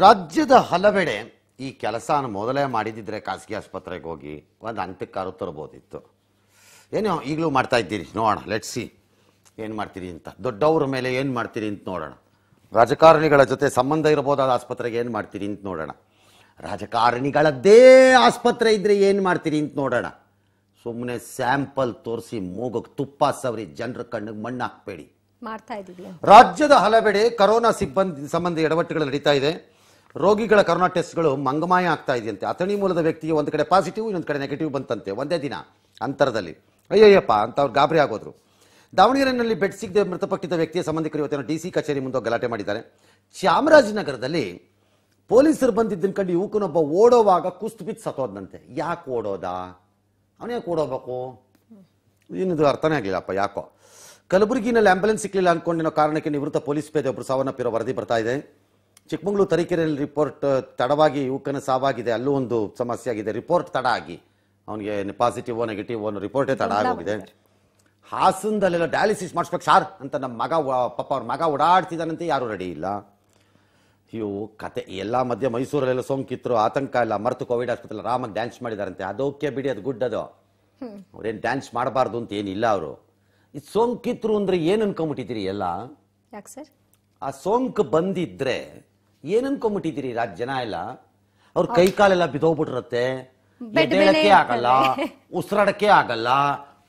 ರಾಜ್ಯದ ಹಲವೆಡೆ ಈ ಕೆಲಸ ಮೊದಲೇ ಮಾಡಿದಿದ್ರೆ ಖಾಸಗಿ ಆಸ್ಪತ್ರೆಗೆ ಹೋಗಿ ಒಂದು ಅಂತ್ಯಕ್ಕಾರು ತರಬೋದಿತ್ತು ಏನೋ ಈಗಲೂ ಮಾಡ್ತಾ ಇದ್ದೀರಿ ನೋಡೋಣ ಲೆಟ್ಸಿ ಏನು ಮಾಡ್ತೀರಿ ಅಂತ ದೊಡ್ಡವ್ರ ಮೇಲೆ ಏನು ಮಾಡ್ತೀರಿ ಅಂತ ನೋಡೋಣ ರಾಜಕಾರಣಿಗಳ ಜೊತೆ ಸಂಬಂಧ ಇರಬಹುದಾದ ಆಸ್ಪತ್ರೆಗೆ ಏನು ಮಾಡ್ತೀರಿ ಅಂತ ನೋಡೋಣ ರಾಜಕಾರಣಿಗಳದ್ದೇ ಆಸ್ಪತ್ರೆ ಇದ್ದರೆ ಏನು ಮಾಡ್ತೀರಿ ಅಂತ ನೋಡೋಣ ಸುಮ್ಮನೆ ಸ್ಯಾಂಪಲ್ ತೋರಿಸಿ ಮೂಗಕ್ಕೆ ತುಪ್ಪ ಸವರಿ ಜನರ ಕಣ್ಣಿಗೆ ಮಣ್ಣು ಹಾಕಬೇಡಿ ಮಾಡ್ತಾ ಇದ್ದೀವಿ ರಾಜ್ಯದ ಹಲವೆಡೆ ಕರೋನಾ ಸಿಬ್ಬಂದಿ ಸಂಬಂಧಿ ಎಡವಟ್ಟುಗಳು ನಡೀತಾ ಇದೆ ರೋಗಿಗಳ ಕರೋನಾ ಟೆಸ್ಟ್ಗಳು ಮಂಗಮಾಯ ಆಗ್ತಾ ಇದೆಯಂತೆ ಅತಣಿ ಮೂಲದ ವ್ಯಕ್ತಿಗೆ ಒಂದು ಕಡೆ ಪಾಸಿಟಿವ್ ಇನ್ನೊಂದು ಕಡೆ ನೆಗೆಟಿವ್ ಬಂತಂತೆ ಒಂದೇ ದಿನ ಅಂತರದಲ್ಲಿ ಅಯ್ಯಯ್ಯಪ್ಪ ಅಂತ ಅವ್ರು ಗಾಬರಿ ಆಗೋದ್ರು ದಾವಣಗೆರೆಯಲ್ಲಿ ಬೆಡ್ ಸಿಗದೆ ಮೃತಪಟ್ಟಿದ್ದ ವ್ಯಕ್ತಿಯ ಸಂಬಂಧಿಕರು ಇವತ್ತಿನ ಡಿ ಸಿ ಕಚೇರಿ ಮುಂದೆ ಗಲಾಟೆ ಮಾಡಿದ್ದಾರೆ ಚಾಮರಾಜನಗರದಲ್ಲಿ ಪೊಲೀಸರು ಬಂದಿದ್ದನ್ನು ಕಂಡು ಯುವಕನೊಬ್ಬ ಓಡೋವಾಗ ಕುಸ್ತು ಬಿದ್ದು ಸತ್ತೋದ್ನಂತೆ ಯಾಕೆ ಓಡೋದಾ ಅವನೇ ಕೂಡೋಗ್ಬೇಕು ಇದು ಅರ್ಥನೇ ಆಗಲಿಲ್ಲಪ್ಪ ಯಾಕೋ ಕಲಬುರಗಿನಲ್ಲಿ ಆಂಬ್ಯುಲೆನ್ಸ್ ಸಿಕ್ಕಲಿಲ್ಲ ಅನ್ಕೊಂಡಿರೋ ಕಾರಣಕ್ಕೆ ನಿವೃತ್ತ ಪೊಲೀಸ್ ಪೇದೆ ಒಬ್ಬರು ಸಾವನ್ನಪ್ಪಿರೋ ವರದಿ ಬರ್ತಾ ಇದೆ ಚಿಕ್ಕಮಗಳೂರು ತರೀಕೆರೆಯಲ್ಲಿ ರಿಪೋರ್ಟ್ ತಡವಾಗಿ ಯುವಕನ ಸಾವಾಗಿದೆ ಅಲ್ಲೂ ಒಂದು ಸಮಸ್ಯೆ ಆಗಿದೆ ರಿಪೋರ್ಟ್ ತಡ ಆಗಿ ಅವನಿಗೆ ಪಾಸಿಟಿವ್ ನೆಗೆಟಿವ್ ಅನ್ನೋ ರಿಪೋರ್ಟೇ ತಡ ಆಗೋಗಿದೆ ಹಾಸನದಲ್ಲೆಲ್ಲ ಡಯಾಲಿಸಿಸ್ ಮಾಡಿಸ್ಬೇಕು ಸಾರ್ ಅಂತ ನಮ್ಮ ಮಗ ಪಪ್ಪ ಅವ್ರ ಮಗ ಓಡಾಡ್ತಿದ್ದಾನಂತೆ ಯಾರೂ ರೆಡಿ ಇಲ್ಲ ಇವು ಕತೆ ಎಲ್ಲ ಮಧ್ಯ ಮೈಸೂರಲ್ಲೆಲ್ಲ ಸೋಂಕಿತ್ರು ಆತಂಕ ಇಲ್ಲ ಮರ್ತು ಕೋವಿಡ್ ಆಸ್ಪತ್ರೆ ರಾಮಾಗಿ ಡ್ಯಾನ್ಸ್ ಮಾಡಿದಾರಂತೆ ಅದಕ್ಕೆ ಬಿಡಿ ಅದು ಗುಡ್ ಅದು ಅವ್ರೇನು ಡ್ಯಾನ್ಸ್ ಮಾಡಬಾರ್ದು ಅಂತ ಏನಿಲ್ಲ ಅವರು ಈ ಸೋಂಕಿತ್ರು ಅಂದ್ರೆ ಏನು ಅನ್ಕೊಂಬಿಟ್ಟಿದ್ದೀರಿ ಎಲ್ಲ ಸರ್ ಆ ಸೋಂಕು ಬಂದಿದ್ರೆ ಏನ್ ಅನ್ಕೊಂಬಿಟ್ಟಿದ್ದೀರಿ ರಾಜ್ಯ ಜನ ಎಲ್ಲ ಅವ್ರ ಕೈ ಕಾಲೆಲ್ಲ ಬಿದೋಗ್ಬಿಟ್ರತ್ತೆ ಎದ್ದೇಳಕ್ಕೆ ಆಗಲ್ಲ ಉಸಿರಾಡಕ್ಕೆ ಆಗಲ್ಲ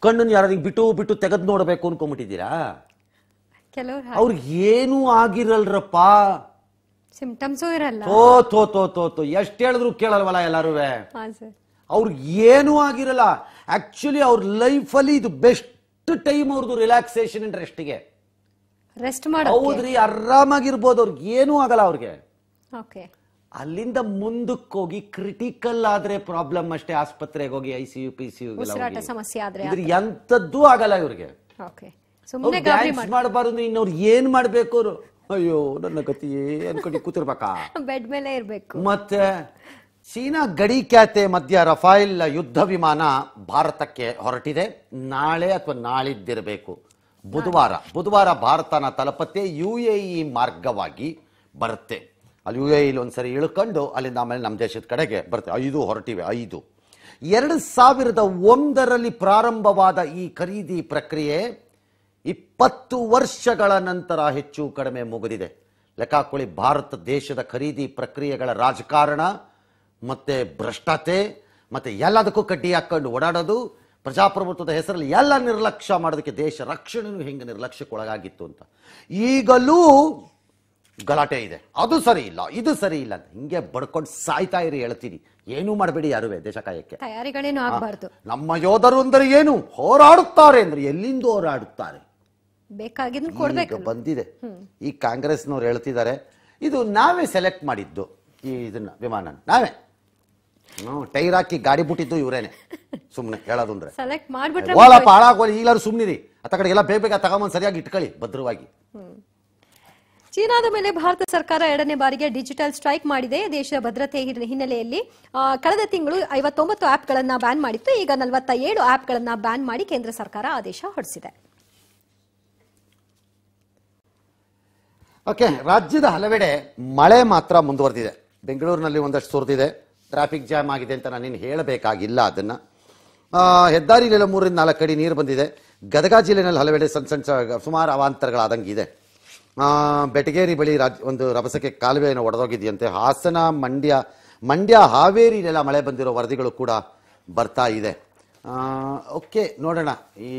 ಕಣ್ಣನ್ನು ಯಾರು ಬಿಟ್ಟು ಬಿಟ್ಟು ತೆಗೆದು ನೋಡಬೇಕು ಅನ್ಕೊಂಬಿಟ್ಟಿದ್ದೀರಾ ಅವ್ರಿಗೆ ಏನೂ ಆಗಿರಲ್ರಪ್ಪ ಸಿಂಪ್ಟಮ್ಸ್ ಇರಲ್ಲ ಓ ತೋ ತೋ ತೋ ತೋ ಎಷ್ಟು ಹೇಳಿದ್ರು ಕೇಳಲ್ವಲ್ಲ ಎಲ್ಲಾರು ಅವ್ರಿಗೆ ಏನೂ ಆಗಿರಲ್ಲ ಆಕ್ಚುಲಿ ಅವ್ರ ಲೈಫಲ್ಲಿ ಇದು ಬೆಸ್ಟ್ ಟೈಮ್ ಅವ್ರದ್ದು ರಿಲ್ಯಾಕ್ಸೇಷನ್ ಅಂಡ್ ರೆಸ್ಟ್ಗೆ ರೆಸ್ಟ್ ಮಾಡಿ ಹೌದ್ರಿ ಆರಾಮಾಗಿರ್ಬೋದು ಅವ್ರಿಗೆ ಏನೂ ಆಗಲ್ಲ ಅವ್ರಿಗೆ ಓಕೆ ಅಲ್ಲಿಂದ ಮುಂದಕ್ಕೆ ಹೋಗಿ ಕ್ರಿಟಿಕಲ್ ಆದ್ರೆ ಪ್ರಾಬ್ಲಮ್ ಅಷ್ಟೇ ಆಸ್ಪತ್ರೆಗೆ ಹೋಗಿ I C U P C U ಸಮಸ್ಯೆ ಆದ್ರೆ ಆಗಲ್ಲ ಇವ್ರಿಗೆ ಓಕೆ ಸುಮ್ಮನೆ ಮಾಡಬಾರ್ದು ಇನ್ನವ್ರು ಏನ್ ಮಾಡ್ಬೇಕು ಅವರು ಅಯ್ಯೋ ನನ್ನ ಗತಿ ಅನ್ಕೊಂಡು ಕೂತಿರ್ಬೇಕಾ ಬೆಡ್ ಮೇಲೆ ಇರಬೇಕು ಮತ್ತೆ ಚೀನಾ ಗಡಿ ಖ್ಯಾತೆ ಮಧ್ಯ ರಫೈಲ್ ಯುದ್ಧ ವಿಮಾನ ಭಾರತಕ್ಕೆ ಹೊರಟಿದೆ ನಾಳೆ ಅಥವಾ ನಾಳಿದ್ದಿರಬೇಕು ಬುಧವಾರ ಬುಧವಾರ ಭಾರತನ ತಲುಪತ್ತೆ ಯು ಎ ಇ ಮಾರ್ಗವಾಗಿ ಬರುತ್ತೆ ಅಲ್ಲಿ ಯು ಎ ಇಲಿ ಒಂದ್ಸರಿ ಇಳ್ಕೊಂಡು ಅಲ್ಲಿಂದ ಆಮೇಲೆ ನಮ್ಮ ದೇಶದ ಕಡೆಗೆ ಬರುತ್ತೆ ಐದು ಹೊರಟಿವೆ ಐದು ಎರಡು ಸಾವಿರದ ಒಂದರಲ್ಲಿ ಪ್ರಾರಂಭವಾದ ಈ ಖರೀದಿ ಪ್ರಕ್ರಿಯೆ ಇಪ್ಪತ್ತು ವರ್ಷಗಳ ನಂತರ ಹೆಚ್ಚು ಕಡಿಮೆ ಮುಗಿದಿದೆ ಲೆಕ್ಕಾಕೊಳ್ಳಿ ಭಾರತ ದೇಶದ ಖರೀದಿ ಪ್ರಕ್ರಿಯೆಗಳ ರಾಜಕಾರಣ ಮತ್ತೆ ಭ್ರಷ್ಟತೆ ಮತ್ತೆ ಎಲ್ಲದಕ್ಕೂ ಕಡ್ಡಿ ಹಾಕೊಂಡು ಓಡಾಡೋದು ಪ್ರಜಾಪ್ರಭುತ್ವದ ಹೆಸರಲ್ಲಿ ಎಲ್ಲ ನಿರ್ಲಕ್ಷ್ಯ ಮಾಡೋದಕ್ಕೆ ದೇಶ ರಕ್ಷಣೆನೂ ಹೆಂಗೆ ನಿರ್ಲಕ್ಷ್ಯಕ್ಕೊಳಗಾಗಿತ್ತು ಅಂತ ಈಗಲೂ ಗಲಾಟೆ ಇದೆ ಅದು ಸರಿ ಇಲ್ಲ ಇದು ಸರಿ ಇಲ್ಲ ಹಿಂಗೆ ಬಡ್ಕೊಂಡು ಸಾಯ್ತಾ ಇರಿ ಹೇಳ್ತೀನಿ ಏನು ಮಾಡಬೇಡಿ ಯಾರುವೆ ದೇಶ ಕಾಯಕ್ಕೆ ನಮ್ಮ ಯೋಧರು ಅಂದರೆ ಏನು ಹೋರಾಡುತ್ತಾರೆ ಅಂದರೆ ಎಲ್ಲಿಂದ ಹೋರಾಡುತ್ತಾರೆ ಬೇಕಾಗಿದ್ದು ಕೊಡಬೇಕು ಬಂದಿದೆ ಈ ಕಾಂಗ್ರೆಸ್ನವ್ರು ಹೇಳ್ತಿದ್ದಾರೆ ಇದು ನಾವೇ ಸೆಲೆಕ್ಟ್ ಮಾಡಿದ್ದು ಈ ಇದನ್ನ ವಿಮಾನ ನಾವೇ ನಾವು ಟೈರ್ ಹಾಕಿ ಗಾಡಿ ಬಿಟ್ಟಿದ್ದು ಇವರೇನೆ ಸುಮ್ಮನೆ ಹೇಳೋದಂದ್ರೆ ಸೆಲೆಕ್ಟ್ ಮಾಡ್ಬಿಟ್ರೆ ಓಲಪ್ಪ ಹಾಳಾಗೋಲಿ ಈಗಲಾರು ಸುಮ್ಮನಿರಿ ಅತ್ತ ಕಡೆ ಎಲ್ಲ ಬೇಗ ಬೇಗ ತಗೊಂಬಂದು ಸರಿಯಾಗಿ ಇಟ್ಕೊಳ್ಳಿ ಭದ್ರವಾಗಿ ಚೀನಾದ ಮೇಲೆ ಭಾರತ ಸರ್ಕಾರ ಎರಡನೇ ಬಾರಿಗೆ ಡಿಜಿಟಲ್ ಸ್ಟ್ರೈಕ್ ಮಾಡಿದೆ ದೇಶದ ಭದ್ರತೆ ಹಿನ್ನೆಲೆಯಲ್ಲಿ ಕಳೆದ ತಿಂಗಳು ಐವತ್ತೊಂಬತ್ತು ಆಪ್ಗಳನ್ನು ಬ್ಯಾನ್ ಮಾಡಿತ್ತು ಈಗ ನಲವತ್ತ ಏಳು ಆಪ್ಗಳನ್ನು ಬ್ಯಾನ್ ಮಾಡಿ ಕೇಂದ್ರ ಸರ್ಕಾರ ಆದೇಶ ಹೊರಡಿಸಿದೆ ಓಕೆ ರಾಜ್ಯದ ಹಲವೆಡೆ ಮಳೆ ಮಾತ್ರ ಮುಂದುವರೆದಿದೆ ಬೆಂಗಳೂರಿನಲ್ಲಿ ಒಂದಷ್ಟು ಸುರಿದಿದೆ ಟ್ರಾಫಿಕ್ ಜಾಮ್ ಆಗಿದೆ ಅಂತ ನಾನೇನು ಹೇಳಬೇಕಾಗಿಲ್ಲ ಅದನ್ನು ಹೆದ್ದಾರಿಲೆಲ್ಲ ಮೂರರಿಂದ ನಾಲ್ಕು ಅಡಿ ನೀರು ಬಂದಿದೆ ಗದಗ ಜಿಲ್ಲೆಯಲ್ಲಿ ಹಲವೆಡೆ ಸಣ್ಣ ಸಣ್ಣ ಸುಮಾರು ಅವಾಂತರಗಳಾದಂಗೆ ಇದೆ ಬೆಟಗೇರಿ ಬಳಿ ರಾಜ್ ಒಂದು ರಭಸಕ್ಕೆ ಕಾಲುವೆಯನ್ನು ಒಡೆದೋಗಿದೆಯಂತೆ ಹಾಸನ ಮಂಡ್ಯ ಮಂಡ್ಯ ಹಾವೇರಿಲೆಲ್ಲ ಮಳೆ ಬಂದಿರೋ ವರದಿಗಳು ಕೂಡ ಬರ್ತಾ ಇದೆ ಓಕೆ ನೋಡೋಣ ಈ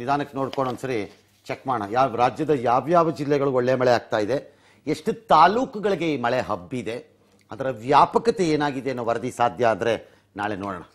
ನಿಧಾನಕ್ಕೆ ನೋಡ್ಕೊಂಡು ಒಂದ್ಸರಿ ಚೆಕ್ ಮಾಡೋಣ ಯಾವ ರಾಜ್ಯದ ಯಾವ್ಯಾವ ಜಿಲ್ಲೆಗಳು ಒಳ್ಳೆ ಮಳೆ ಆಗ್ತಾ ಇದೆ ಎಷ್ಟು ತಾಲೂಕುಗಳಿಗೆ ಈ ಮಳೆ ಹಬ್ಬಿದೆ ಅದರ ವ್ಯಾಪಕತೆ ಏನಾಗಿದೆ ಅನ್ನೋ ವರದಿ ಸಾಧ್ಯ ಆದರೆ ನಾಳೆ ನೋಡೋಣ